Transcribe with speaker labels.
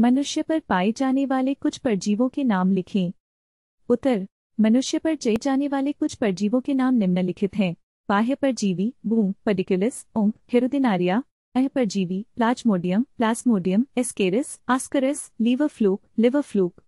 Speaker 1: मनुष्य पर पाए जाने वाले कुछ परजीवों के नाम लिखें उत्तर मनुष्य पर चये जाने वाले कुछ परजीवों के नाम निम्नलिखित हैं बाह्य परजीवी बूम पडिकुलस ओंक हेरोदिनारिया अह परजीवी plasmodium plasmodium ascaris ascaris liver fluke liver fluke